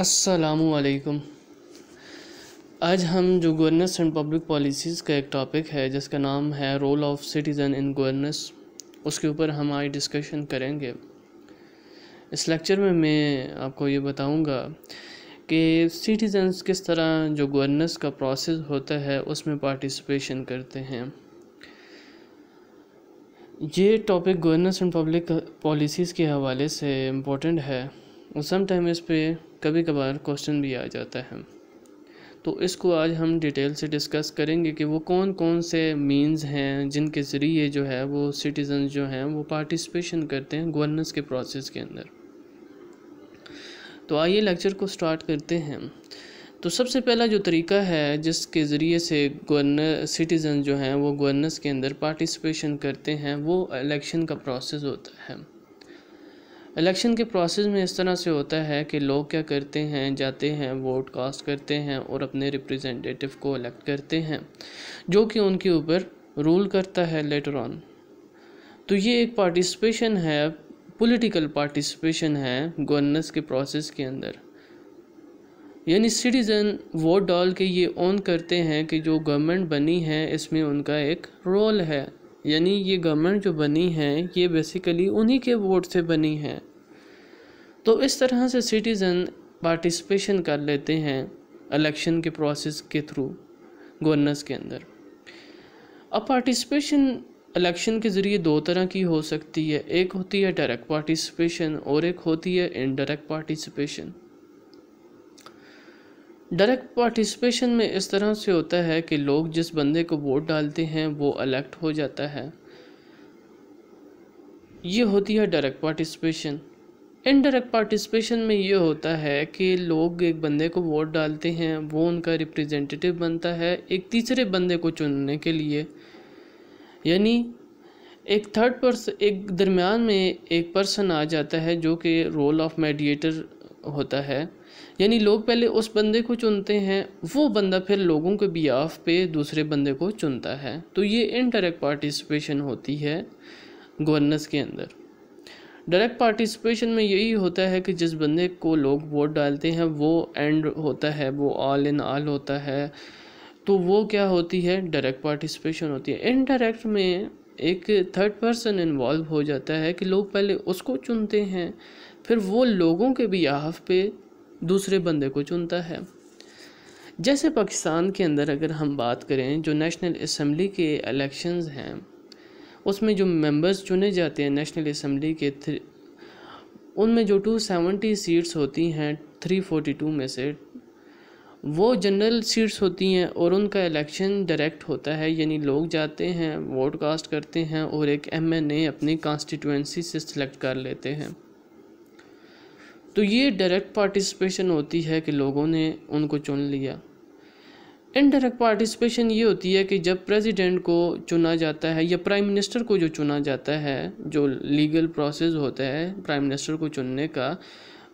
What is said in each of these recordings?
असलकम आज हम जो गवर्नेंस एंड पब्लिक पॉलिसीज़ का एक टॉपिक है जिसका नाम है role of citizen in governance उसके ऊपर हम आज डिस्कशन करेंगे इस लेक्चर में मैं आपको ये बताऊंगा कि सिटीजन्स किस तरह जो गवर्नेंस का प्रोसेस होता है उसमें पार्टिसिपेशन करते हैं ये topic governance and public policies के हवाले से इम्पोर्टेंट है और सम टाइम इस पर कभी कभार क्वेश्चन भी आ जाता है तो इसको आज हम डिटेल से डिस्कस करेंगे कि वो कौन कौन से मीन्स हैं जिनके ज़रिए जो है वो सिटीज़न जो हैं वो पार्टिसिपेशन करते हैं गवर्नेंस के प्रोसेस के अंदर तो आइए लेक्चर को स्टार्ट करते हैं तो सबसे पहला जो तरीका है जिसके ज़रिए से गवर्नर सिटीज़न जो हैं वो गवर्नेंस के अंदर पार्टिसिपेशन करते हैं वो इलेक्शन का प्रोसेस होता है इलेक्शन के प्रोसेस में इस तरह से होता है कि लोग क्या करते हैं जाते हैं वोट कास्ट करते हैं और अपने रिप्रेजेंटेटिव को इलेक्ट करते हैं जो कि उनके ऊपर रूल करता है लेटर ऑन तो ये एक पार्टिसिपेशन है पॉलिटिकल पार्टिसिपेशन है गवर्नेंस के प्रोसेस के अंदर यानी सिटीज़न वोट डाल के ये ऑन करते हैं कि जो गवर्नमेंट बनी है इसमें उनका एक रोल है यानी ये गवर्नमेंट जो बनी है ये बेसिकली उन्हीं के वोट से बनी है तो इस तरह से सिटीज़न पार्टिसिपेशन कर लेते हैं इलेक्शन के प्रोसेस के थ्रू गवर्नर्स के अंदर अब पार्टिसिपेशन इलेक्शन के ज़रिए दो तरह की हो सकती है एक होती है डायरेक्ट पार्टिसिपेशन और एक होती है इनडायरेक्ट पार्टिसिपेशन डायरेक्ट पार्टिसिपेशन में इस तरह से होता है कि लोग जिस बंदे को वोट डालते हैं वो इलेक्ट हो जाता है ये होती है डायरेक्ट पार्टिसिपेशन इनडायरेक्ट पार्टिसिपेशन में ये होता है कि लोग एक बंदे को वोट डालते हैं वो उनका रिप्रेजेंटेटिव बनता है एक तीसरे बंदे को चुनने के लिए यानी एक थर्ड पर्सन एक दरमियान में एक पर्सन आ जाता है जो कि रोल ऑफ मेडिएटर होता है यानी लोग पहले उस बंदे को चुनते हैं वो बंदा फिर लोगों के बियाफ पे दूसरे बंदे को चुनता है तो ये इनडायरेक्ट पार्टिसिपेशन होती है गवर्नेंस के अंदर डायरेक्ट पार्टिसिपेशन में यही होता है कि जिस बंदे को लोग वोट डालते हैं वो एंड होता है वो ऑल इन ऑल होता है तो वो क्या होती है डायरेक्ट पार्टिसिपेशन होती है इनडायरेक्ट में एक थर्ड पर्सन इन्वॉल्व हो जाता है कि लोग पहले उसको चुनते हैं फिर वो लोगों के बिहाफ पे दूसरे बंदे को चुनता है जैसे पाकिस्तान के अंदर अगर हम बात करें जो नेशनल असम्बली के इलेक्शंस हैं उसमें जो मेंबर्स चुने जाते हैं नेशनल असम्बली के थ्री उनमें जो टू सेवेंटी सीट्स होती हैं थ्री फोर्टी टू में से वो जनरल सीट्स होती हैं और उनका इलेक्शन डायरेक्ट होता है यानी लोग जाते हैं वोट कास्ट करते हैं और एक एम एन ए अपनी कॉन्स्टिट्यूंसी से सिलेक्ट कर लेते हैं तो ये डायरेक्ट पार्टिसिपेशन होती है कि लोगों ने उनको चुन लिया इनडायरेक्ट पार्टिसिपेशन ये होती है कि जब प्रेसिडेंट को चुना जाता है या प्राइम मिनिस्टर को जो चुना जाता है जो लीगल प्रोसेस होता है प्राइम मिनिस्टर को चुनने का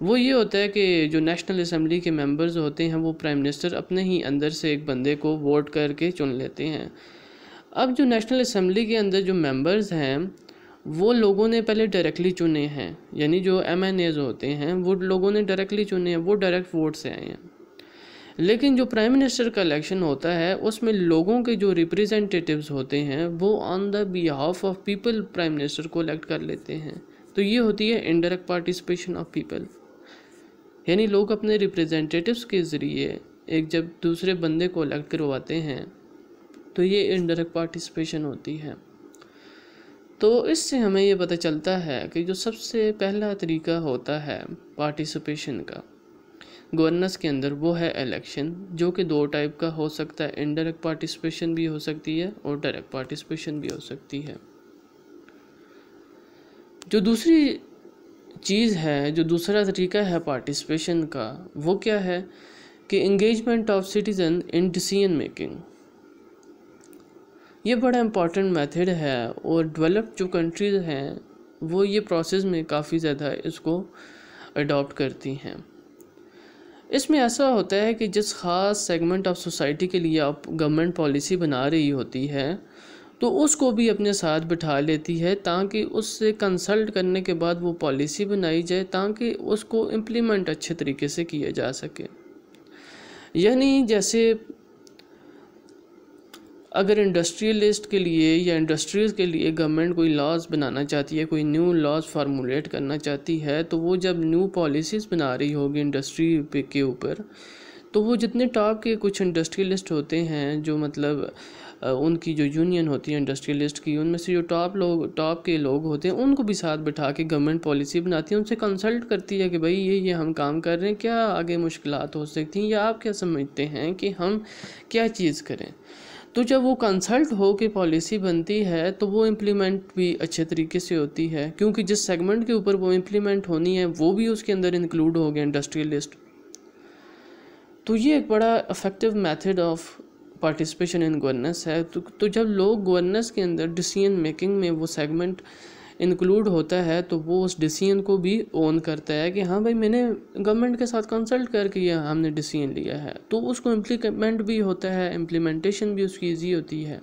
वो ये होता है कि जो नेशनल असम्बली के मेंबर्स होते हैं वो प्राइम मिनिस्टर अपने ही अंदर से एक बंदे को वोट करके चुन लेते हैं अब जो नेशनल असम्बली के अंदर जो मेंबर्स हैं वो लोगों ने पहले डायरेक्टली चुने हैं यानी जो एम होते हैं वो लोगों ने डायरेक्टली चुने हैं वो डायरेक्ट वोट से आए हैं लेकिन जो प्राइम मिनिस्टर का इलेक्शन होता है उसमें लोगों के जो रिप्रेजेंटेटिव्स होते हैं वो on the behalf of people prime minister को इलेक्ट कर लेते हैं तो ये होती है इनडायरेक्ट पार्टिसिपेशन ऑफ पीपल यानी लोग अपने रिप्रेजेंटेटिव्स के ज़रिए एक जब दूसरे बंदे को इलेक्ट करवाते हैं तो ये इनडायरेक्ट पार्टिसिपेशन होती है तो इससे हमें ये पता चलता है कि जो सबसे पहला तरीका होता है पार्टिसिपेशन का गवर्नेंस के अंदर वो है इलेक्शन जो कि दो टाइप का हो सकता है इनडायरेक्ट पार्टिसिपेशन भी हो सकती है और डायरेक्ट पार्टिसिपेशन भी हो सकती है जो दूसरी चीज़ है जो दूसरा तरीका है पार्टिसिपेशन का वो क्या है कि engagement of citizen in decision making ये बड़ा इम्पॉर्टेंट मेथड है और डेवलप्ड जो कंट्रीज़ हैं वो ये प्रोसेस में काफ़ी ज़्यादा इसको अडॉप्ट करती हैं इसमें ऐसा होता है कि जिस ख़ास सेगमेंट ऑफ सोसाइटी के लिए आप गवर्नमेंट पॉलिसी बना रही होती है तो उसको भी अपने साथ बिठा लेती है ताकि उससे कंसल्ट करने के बाद वो पॉलिसी बनाई जाए ताकि उसको इम्प्लीमेंट अच्छे तरीके से किया जा सके यानी जैसे अगर इंडस्ट्रियलिस्ट के लिए या इंडस्ट्रीज़ के लिए गवर्नमेंट कोई लॉज बनाना चाहती है कोई न्यू लॉज फार्मूलेट करना चाहती है तो वो जब न्यू पॉलिसीज़ बना रही होगी इंडस्ट्री के ऊपर तो वो जितने टॉप के कुछ इंडस्ट्रियलिस्ट होते हैं जो मतलब उनकी जो यूनियन होती है इंडस्ट्रियलिस्ट की उनमें से जो टॉप लोग टॉप के लोग होते हैं उनको भी साथ बैठा के गवर्नमेंट पॉलिसी बनाती है उनसे कंसल्ट करती है कि भाई ये ये हम काम कर रहे हैं क्या आगे मुश्किल हो सकती हैं या आप क्या समझते हैं कि हम क्या चीज़ करें तो जब वो कंसल्ट हो के पॉलिसी बनती है तो वो इम्प्लीमेंट भी अच्छे तरीके से होती है क्योंकि जिस सेगमेंट के ऊपर वो इम्प्लीमेंट होनी है वो भी उसके अंदर इंक्लूड हो गया इंडस्ट्रियलिस्ट तो ये एक बड़ा effective method of participation in governance है तो, तो जब लोग गवर्नेंस के अंदर डिसीजन मेकिंग में वो सेगमेंट इंक्लूड होता है तो वो उस डिसीजन को भी ओन करता है कि हाँ भाई मैंने गवर्नमेंट के साथ कंसल्ट करके ये हमने डिसीजन लिया है तो उसको इम्प्लीमेंट भी होता है इम्प्लीमेंटेशन भी उसकी ईजी होती है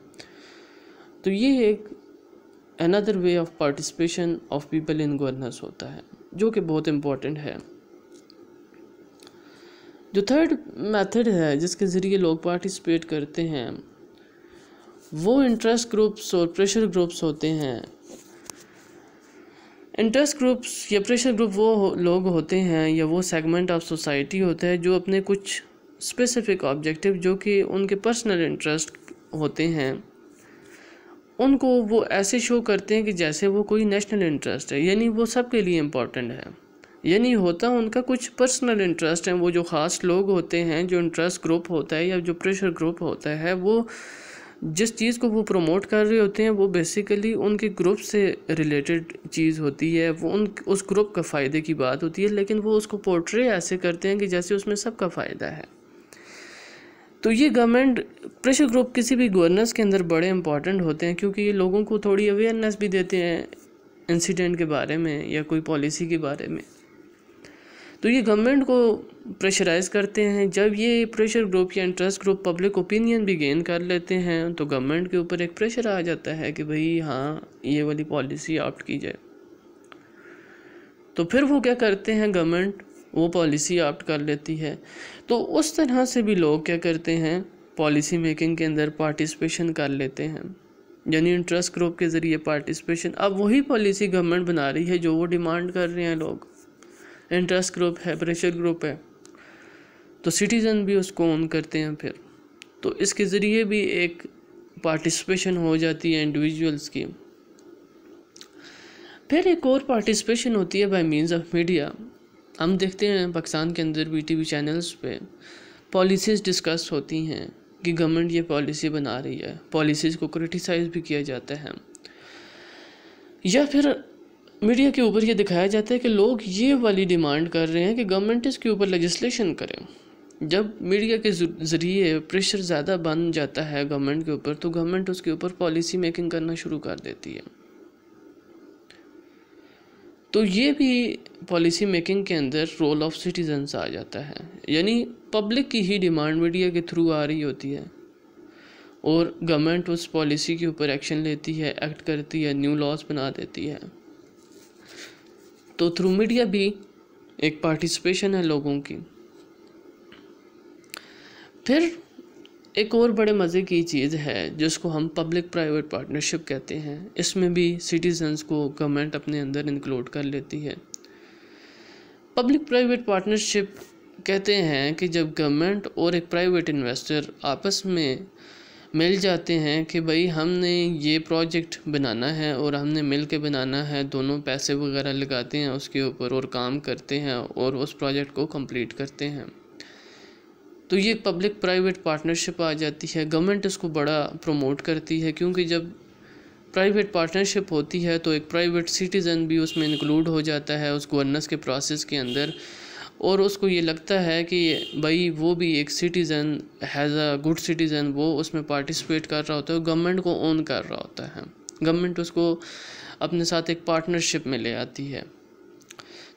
तो ये एक another way of participation of people in governance होता है जो कि बहुत इम्पोर्टेंट है जो थर्ड मेथड है जिसके ज़रिए लोग पार्टिसिपेट करते हैं वो इंटरेस्ट ग्रुप्स और प्रेशर ग्रुप्स होते हैं इंटरेस्ट ग्रुप्स या प्रेशर ग्रुप वो हो, लोग होते हैं या वो सेगमेंट ऑफ सोसाइटी होता है जो अपने कुछ स्पेसिफिक ऑब्जेक्टिव जो कि उनके पर्सनल इंटरेस्ट होते हैं उनको वो ऐसे शो करते हैं कि जैसे वो कोई नेशनल इंटरेस्ट है यानी वो सब के लिए इम्पॉर्टेंट है यानी होता उनका कुछ पर्सनल इंटरेस्ट है वो जो ख़ास लोग होते हैं जो इंटरेस्ट ग्रुप होता है या जो प्रेशर ग्रुप होता है वो जिस चीज़ को वो प्रमोट कर रहे होते हैं वो बेसिकली उनके ग्रुप से रिलेटेड चीज़ होती है वो उन उस ग्रुप का फ़ायदे की बात होती है लेकिन वो उसको पोर्ट्रे ऐसे करते हैं कि जैसे उसमें सबका फ़ायदा है तो ये गवर्नमेंट प्रेशर ग्रुप किसी भी गवर्नेंस के अंदर बड़े इंपॉर्टेंट होते हैं क्योंकि ये लोगों को थोड़ी अवेयरनेस भी देते हैं इंसिडेंट के बारे में या कोई पॉलिसी के बारे में तो ये गवर्नमेंट को प्रेशराइज करते हैं जब ये प्रेशर ग्रुप या इंटरेस्ट ग्रुप पब्लिक ओपिनियन भी गेन कर लेते हैं तो गवर्नमेंट के ऊपर एक प्रेशर आ जाता है कि भाई हाँ ये वाली पॉलिसी ऑप्ट की जाए तो फिर वो क्या करते हैं गवर्नमेंट वो पॉलिसी ऑप्ट कर लेती है तो उस तरह से भी लोग क्या करते हैं पॉलिसी मेकिंग के अंदर पार्टिसिपेशन कर लेते हैं यानी इंटरेस्ट ग्रुप के ज़रिए पार्टिसिपेशन अब वही पॉलिसी गवर्नमेंट बना रही है जो वो डिमांड कर रहे हैं लोग इंटरेस्ट ग्रुप है प्रेशर ग्रुप है तो सिटीज़न भी उसको ऑन करते हैं फिर तो इसके ज़रिए भी एक पार्टिसिपेशन हो जाती है इंडिविजुअल्स की फिर एक और पार्टिसिपेशन होती है बाय मींस ऑफ मीडिया हम देखते हैं पाकिस्तान के अंदर भी टीवी चैनल्स पे पॉलिसीज़ डिस्कस होती हैं कि गवर्नमेंट ये पॉलिसी बना रही है पॉलिसीज़ को क्रिटिसाइज़ भी किया जाता है या फिर मीडिया के ऊपर ये दिखाया जाता है कि लोग ये वाली डिमांड कर रहे हैं कि गवर्नमेंट इसके ऊपर लजिस्लेशन करें जब मीडिया के ज़रिए प्रेशर ज़्यादा बन जाता है गवर्नमेंट के ऊपर तो गवर्नमेंट उसके ऊपर पॉलिसी मेकिंग करना शुरू कर देती है तो ये भी पॉलिसी मेकिंग के अंदर रोल ऑफ सिटीजन्स आ जाता है यानी पब्लिक की ही डिमांड मीडिया के थ्रू आ रही होती है और गवर्नमेंट उस पॉलिसी के ऊपर एक्शन लेती है एक्ट करती है न्यू लॉज बना देती है तो थ्रू मीडिया भी एक पार्टिसिपेशन है लोगों की फिर एक और बड़े मज़े की चीज़ है जिसको हम पब्लिक प्राइवेट पार्टनरशिप कहते हैं इसमें भी सिटीजन्स को गवर्नमेंट अपने अंदर इंक्लूड कर लेती है पब्लिक प्राइवेट पार्टनरशिप कहते हैं कि जब गवर्नमेंट और एक प्राइवेट इन्वेस्टर आपस में मिल जाते हैं कि भाई हमने ये प्रोजेक्ट बनाना है और हमने मिल के बनाना है दोनों पैसे वगैरह लगाते हैं उसके ऊपर और काम करते हैं और उस प्रोजेक्ट को कंप्लीट करते हैं तो ये पब्लिक प्राइवेट पार्टनरशिप आ जाती है गवर्नमेंट इसको बड़ा प्रमोट करती है क्योंकि जब प्राइवेट पार्टनरशिप होती है तो एक प्राइवेट सिटीज़न भी उसमें इंक्लूड हो जाता है उस गवर्नेंस के प्रोसेस के अंदर और उसको ये लगता है कि भाई वो भी एक citizen has a good citizen वो उसमें पार्टिसिपेट कर रहा होता है गवर्नमेंट को ओन कर रहा होता है गवर्नमेंट उसको अपने साथ एक पार्टनरशिप में ले आती है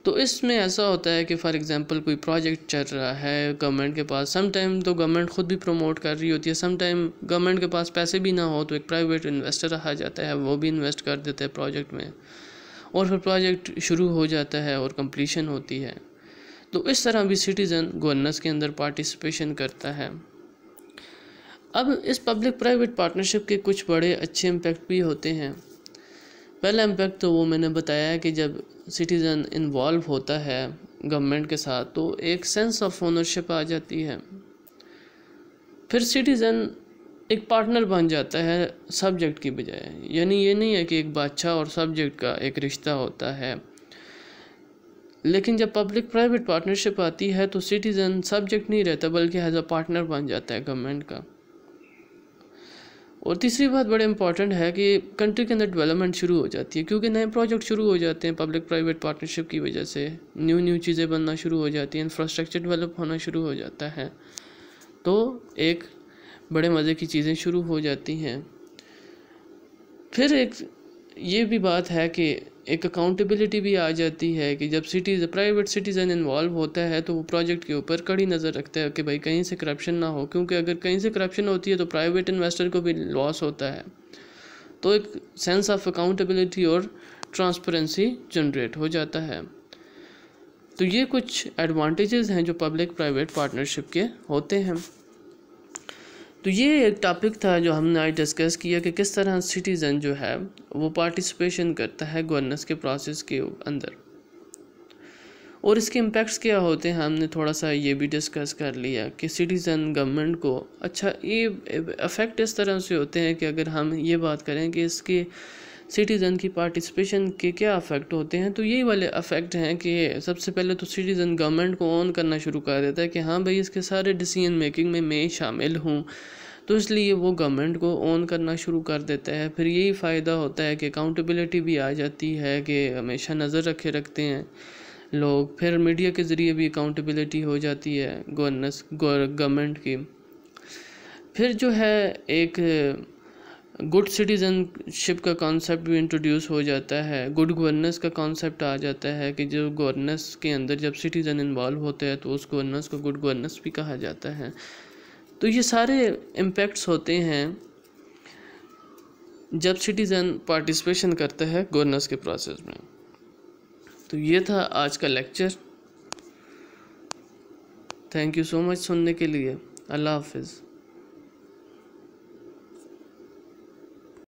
तो इसमें ऐसा होता है कि फ़ॉर एग्ज़ाम्पल कोई प्रोजेक्ट चल रहा है गवर्नमेंट के पास सम टाइम तो गवर्नमेंट ख़ुद भी प्रमोट कर रही होती है सम टाइम गवर्नमेंट के पास पैसे भी ना हो तो एक प्राइवेट इन्वेस्टर रहा जाता है वो भी इन्वेस्ट कर देते हैं प्रोजेक्ट में और फिर प्रोजेक्ट शुरू हो जाता है और कम्प्लीशन होती है तो इस तरह भी सिटीज़न गवर्नेंस के अंदर पार्टिसिपेशन करता है अब इस पब्लिक प्राइवेट पार्टनरशिप के कुछ बड़े अच्छे इम्पेक्ट भी होते हैं पहला इम्पैक्ट तो वो मैंने बताया कि जब सिटीज़न इन्वॉल्व होता है गवर्नमेंट के साथ तो एक सेंस ऑफ ओनरशिप आ जाती है फिर सिटीज़न एक पार्टनर बन जाता है सब्जेक्ट की बजाय यानी ये नहीं है कि एक बादशाह और सब्जेक्ट का एक रिश्ता होता है लेकिन जब पब्लिक प्राइवेट पार्टनरशिप आती है तो सिटीज़न सब्जेक्ट नहीं रहता बल्कि एज अ पार्टनर बन जाता है गवर्नमेंट का और तीसरी बात बड़े इंपॉर्टेंट है कि कंट्री के अंदर डेवलपमेंट शुरू हो जाती है क्योंकि नए प्रोजेक्ट शुरू हो जाते हैं पब्लिक प्राइवेट पार्टनरशिप की वजह से न्यू न्यू चीज़ें बनना शुरू हो जाती हैं इंफ्रास्ट्रक्चर डेवलप होना शुरू हो जाता है तो एक बड़े मज़े की चीज़ें शुरू हो जाती हैं फिर एक ये भी बात है कि एक अकाउंटेबिलिटी भी आ जाती है कि जब सिटीज़ प्राइवेट सिटीज़न इन्वॉल्व होता है तो वो प्रोजेक्ट के ऊपर कड़ी नज़र रखता है कि भाई कहीं से करप्शन ना हो क्योंकि अगर कहीं से करप्शन होती है तो प्राइवेट इन्वेस्टर को भी लॉस होता है तो एक सेंस ऑफ अकाउंटेबिलिटी और ट्रांसपेरेंसी जनरेट हो जाता है तो ये कुछ एडवांटेजेस हैं जो पब्लिक प्राइवेट पार्टनरशिप के होते हैं तो ये एक टॉपिक था जो हमने आज डिस्कस किया कि किस तरह सिटीज़न जो है वो पार्टिसिपेशन करता है गवर्नेंस के प्रोसेस के अंदर और इसके इम्पेक्ट्स क्या होते हैं हमने थोड़ा सा ये भी डिस्कस कर लिया कि सिटीज़न गवर्नमेंट को अच्छा ये अफेक्ट इस तरह से होते हैं कि अगर हम ये बात करें कि इसके सिटीज़न की पार्टिसिपेशन के क्या अफेक्ट होते हैं तो यही वाले अफेक्ट हैं कि सबसे पहले तो सिटीज़न गवर्नमेंट को ऑन करना शुरू कर देता है कि हाँ भाई इसके सारे डिसीजन मेकिंग में मैं शामिल हूँ तो इसलिए वो गवर्नमेंट को ऑन करना शुरू कर देता है फिर यही फ़ायदा होता है कि अकाउंटेबिलिटी भी आ जाती है कि हमेशा नज़र रखे रखते हैं लोग फिर मीडिया के ज़रिए भी अकाउंटेबिलिटी हो जाती है गवर्नस गवर्नमेंट की फिर जो है एक गुड सिटीज़नशिप का कॉन्सेप्ट भी इंट्रोड्यूस हो जाता है गुड गवर्नेंस का कॉन्सेप्ट आ जाता है कि जो गवर्नेंस के अंदर जब सिटीज़न इन्वॉल्व होते हैं तो उस गवर्नेंस को गुड गवर्नेंस भी कहा जाता है तो ये सारे इम्पैक्ट्स होते हैं जब सिटीज़न पार्टिसिपेशन करता है गवर्नेंस के प्रोसेस में तो ये था आज का lecture thank you so much सुनने के लिए अल्लाह हाफिज़